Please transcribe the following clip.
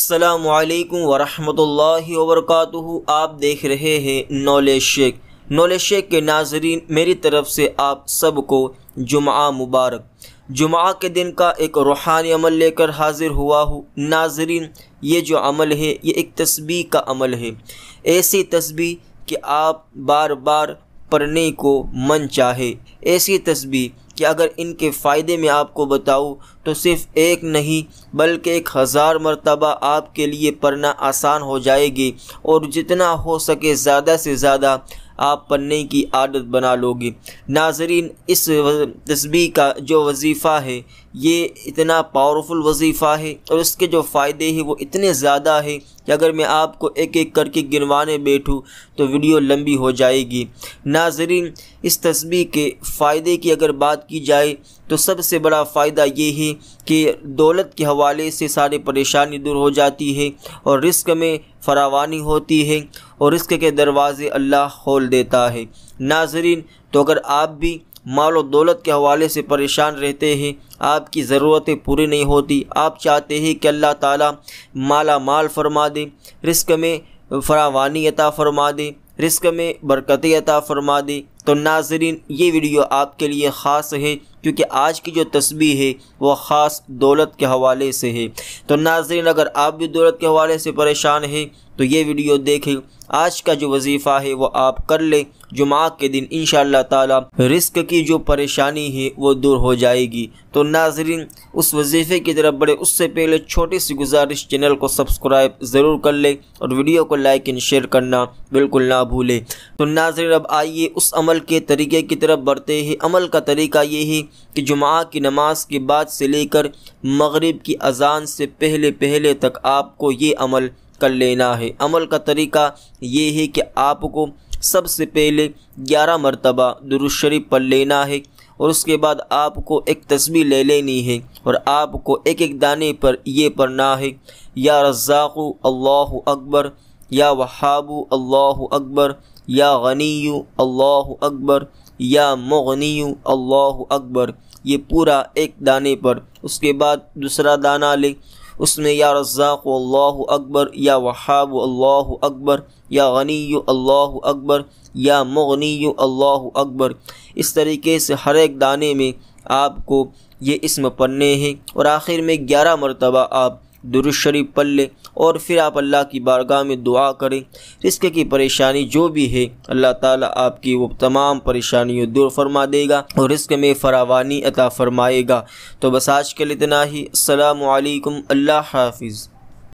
असलकम वरहमल वर्क आप देख रहे हैं नॉलेज शेख नॉलेज शेख के नाजरीन मेरी तरफ से आप सबको जुमा मुबारक जुमा के दिन का एक रूहानी अमल लेकर हाजिर हुआ हूँ नाजरीन ये जो अमल है ये एक तस्बी का अमल है ऐसी तस्बी कि आप बार बार पढ़ने को मन चाहे ऐसी तस्बी कि अगर इनके फ़ायदे में आपको बताऊँ तो सिर्फ एक नहीं बल्कि एक हज़ार मरतबा आपके लिए पढ़ना आसान हो जाएगी और जितना हो सके ज़्यादा से ज़्यादा आप पढ़ने की आदत बना लोगे नाजरीन इस तस्बी का जो वजीफ़ा है ये इतना पावरफुल वजीफ़ा है और इसके जो फ़ायदे हैं वो इतने ज़्यादा है कि अगर मैं आपको एक एक करके गिनवाने बैठूँ तो वीडियो लंबी हो जाएगी नाजरीन इस तस्बी के फ़ायदे की अगर बात की जाए तो सबसे बड़ा फ़ायदा ये है कि दौलत के हवाले से सारी परेशानी दूर हो जाती है और रिस्क में फरावानी होती है और रिस्क के दरवाज़े अल्लाह खोल देता है नाजरीन तो अगर आप भी माल और दौलत के हवाले से परेशान रहते हैं आपकी ज़रूरतें पूरी नहीं होती आप चाहते हैं कि अल्लाह ताला माला माल फरमा दे रिस्क में फरावानी अता फरमा दे रिस्क में बरकत अता फरमा दे तो नाजरीन ये वीडियो आपके लिए ख़ास है क्योंकि आज की जो तस्वीर है वह ख़ास दौलत के हवाले से है तो नाजरीन अगर आप भी दौलत के हवाले से परेशान हैं तो ये वीडियो देखें आज का जो वजीफ़ा है वह आप कर लें जुमा के दिन इन ताला रिस्क की जो परेशानी है वो दूर हो जाएगी तो नाजरीन उस वजीफ़े की तरफ बढ़े उससे पहले छोटी सी गुजारिश चैनल को सब्सक्राइब ज़रूर कर लें और वीडियो को लाइक एंड शेयर करना बिल्कुल ना भूलें तो नाजरीन अब आइए उस अमल के तरीके की तरफ बढ़ते हैं अमल का तरीका ये है कि जुमा की नमाज के बाद से लेकर मगरब की अजान से पहले पहले तक आपको ये अमल कर लेना है अमल का तरीका ये है कि आपको सबसे पहले ग्यारह मरतबा दुरुशरीफ पढ़ लेना है और उसके बाद आपको एक तस्वीर ले लेनी है और आपको एक एक दाने पर यह पढ़ना है या रज़ाक़ु अल्लाह अकबर या वहाबू अल्लाह अकबर या गनीयू अल्लाह अकबर या मगनीयू अल्लाह अकबर ये पूरा एक दाने पर उसके बाद दूसरा दाना ले उसमें या रज़ाक़ अल्लाह अकबर या वहाब अल्लाह अकबर या गनी अल्लाह अकबर या मगनी अल्लाह अकबर इस तरीके से हर एक दाने में आपको ये इसम पढ़ने हैं और आखिर में ग्यारह मरतबा आप दुरुशरीफ पढ़ लें और फिर आप अल्लाह की बारगाह में दुआ करें रिस्क की परेशानी जो भी है अल्लाह ताला आपकी वो तमाम परेशानियों दूर फरमा देगा और रिस्क में फरावानी अता फरमाएगा तो बस आज के लिए इतना ही असलकम अल्लाह हाफिज़